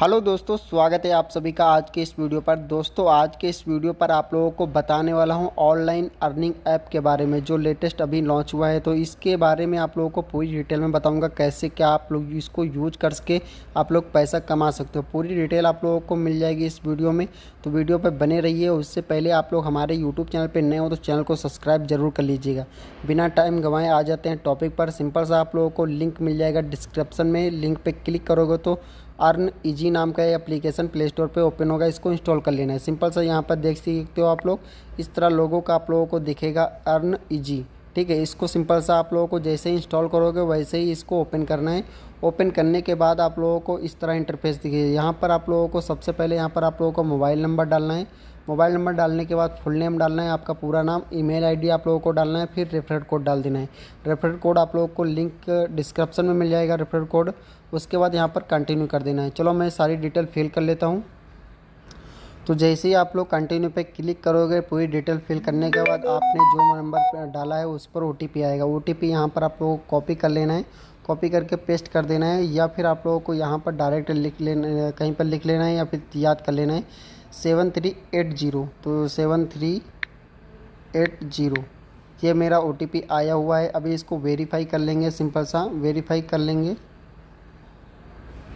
hello दोस्तों स्वागत है आप सभी का आज के इस वीडियो पर दोस्तों आज के इस वीडियो पर आप लोगों को बताने वाला हूं ऑनलाइन अर्निंग ऐप के बारे में जो लेटेस्ट अभी लॉन्च हुआ है तो इसके बारे में आप लोगों को पूरी डिटेल में बताऊंगा कैसे क्या आप लोग इसको यूज कर सके आप लोग पैसा कमा सकते हो पूरी डिटेल आप लोगों को मिल जाएगी इस वीडियो में तो वीडियो पर बने रहिए उससे पहले आप लोग हमारे यूट्यूब चैनल पर नए हो तो चैनल को सब्सक्राइब जरूर कर लीजिएगा बिना टाइम गंवाए आ जाते हैं टॉपिक पर सिंपल सा आप लोगों को लिंक मिल जाएगा डिस्क्रिप्सन में लिंक पर क्लिक करोगे तो अर्न इजी नाम का ये एप्लीकेशन प्ले स्टोर पर ओपन होगा इसको इंस्टॉल कर लेना है सिंपल सा यहाँ पर देख सकते हो आप लोग इस तरह लोगों का आप लोगों को दिखेगा अर्न इजी ठीक है इसको सिंपल सा आप लोगों को जैसे ही इंस्टॉल करोगे वैसे ही इसको ओपन करना है ओपन करने के बाद आप लोगों को इस तरह इंटरफेस दिखेगा यहाँ पर आप लोगों को सबसे पहले यहाँ पर आप लोगों को मोबाइल नंबर डालना है मोबाइल नंबर डालने के बाद फुल नेम डालना है आपका पूरा नाम ईमेल आईडी आप लोगों को डालना है फिर रेफर कोड डाल देना है रेफर कोड आप लोगों को लिंक डिस्क्रिप्शन में मिल जाएगा रेफर कोड उसके बाद यहाँ पर कंटिन्यू कर देना है चलो मैं सारी डिटेल फिल कर लेता हूँ तो जैसे ही आप लोग कंटिन्यू पे क्लिक करोगे पूरी डिटेल फिल करने के बाद आपने जो नंबर डाला है उस पर ओ आएगा ओ टी पी यहाँ पर आप लोगों को कॉपी कर लेना है कॉपी करके पेस्ट कर देना है या फिर आप लोगों को यहाँ पर डायरेक्ट लिख लेना कहीं पर लिख लेना है या फिर याद कर लेना है सेवन थ्री एट ज़ीरो तो सेवन थ्री एट ज़ीरो ये मेरा ओ आया हुआ है अभी इसको वेरीफाई कर लेंगे सिंपल सा वेरीफाई कर लेंगे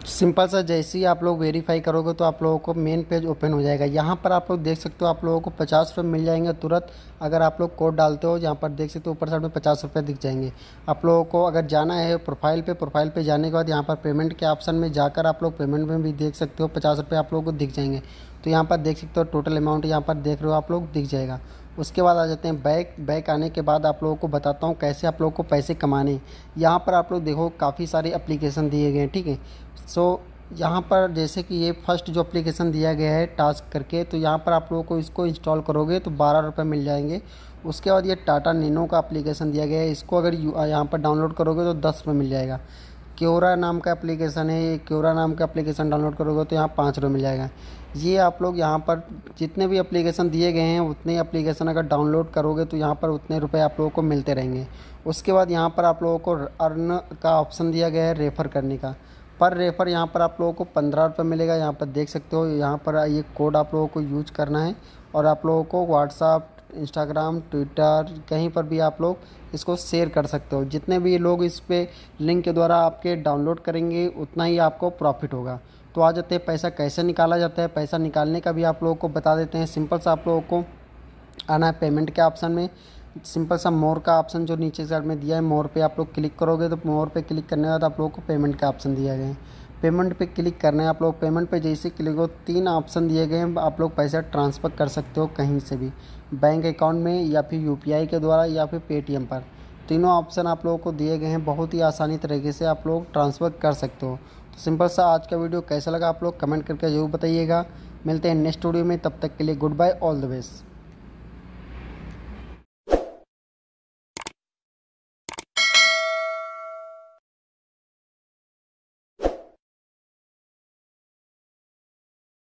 सिंपल सा जैसे ही आप लोग वेरीफाई करोगे तो आप लोगों को मेन पेज ओपन हो जाएगा यहाँ पर आप लोग देख सकते हो आप लोगों को पचास रुपये मिल जाएंगे तुरंत अगर आप लोग कोड डालते हो यहाँ पर देख सकते हो ऊपर साइड में पचास रुपये दिख जाएंगे आप लोगों को अगर जाना है प्रोफाइल पे प्रोफाइल पे जाने के बाद यहाँ पर पेमेंट के ऑप्शन में जाकर आप लोग पेमेंट में भी देख सकते हो पचास रुपये आप लोगों को दिख जाएंगे तो यहाँ पर देख सकते हो टोटल अमाउंट यहाँ पर देख रहे हो आप लोग दिख जाएगा उसके बाद आ जाते हैं बैक बैक आने के बाद आप लोगों को बताता हूँ कैसे आप लोगों को पैसे कमाने यहाँ पर आप लोग देखो काफ़ी सारे एप्लीकेशन दिए गए हैं ठीक है सो यहाँ पर जैसे कि ये फर्स्ट जो एप्लीकेशन दिया गया है टास्क करके तो यहाँ पर आप लोगों को इसको इंस्टॉल करोगे तो बारह रुपये मिल जाएंगे उसके बाद ये टाटा नीनो का एप्लीकेशन दिया गया है इसको अगर यहाँ पर डाउनलोड करोगे तो दस रुपये मिल जाएगा क्योरा नाम का एप्लीकेशन है ये क्योरा नाम का एप्लीकेशन डाउनलोड करोगे तो यहाँ पाँच रुपये मिल जाएगा ये आप लोग यहाँ पर जितने भी एप्लीकेशन दिए गए हैं उतने एप्लीकेशन अगर डाउनलोड करोगे तो यहाँ पर उतने रुपए आप लोगों को मिलते रहेंगे उसके बाद यहाँ पर आप लोगों को अर्न का ऑप्शन दिया गया है रेफ़र करने का पर रेफ़र यहाँ पर आप लोगों को पंद्रह रुपये मिलेगा यहाँ पर देख सकते हो यहाँ पर ये कोड आप लोगों को यूज करना है और आप लोगों को व्हाट्सअप इंस्टाग्राम ट्विटर कहीं पर भी आप लोग इसको शेयर कर सकते हो जितने भी लोग इस पर लिंक के द्वारा आपके डाउनलोड करेंगे उतना ही आपको प्रॉफिट होगा तो आ जाते हैं पैसा कैसे निकाला जाता है पैसा निकालने का भी आप लोगों को बता देते हैं सिंपल सा आप लोगों को आना है पेमेंट के ऑप्शन में सिंपल सा मोर का ऑप्शन जो नीचे साइड में दिया है मोर पे आप लोग क्लिक करोगे तो मोर पे क्लिक करने के बाद आप लोगों को पेमेंट का ऑप्शन दिया गया है पेमेंट पे क्लिक करना है आप लोग पेमेंट पे जैसे क्लिक हो तीन ऑप्शन दिए गए हैं आप लोग पैसा ट्रांसफ़र कर सकते हो कहीं से भी बैंक अकाउंट में या फिर यू के द्वारा या फिर पेटीएम पर तीनों ऑप्शन आप लोगों को दिए गए हैं बहुत ही आसानी तरीके से आप लोग ट्रांसफ़र कर सकते हो तो सिंपल सा आज का वीडियो कैसा लगा आप लोग कमेंट करके जरूर बताइएगा मिलते हैं नेक्स्ट वीडियो में तब तक के लिए goodbye all the best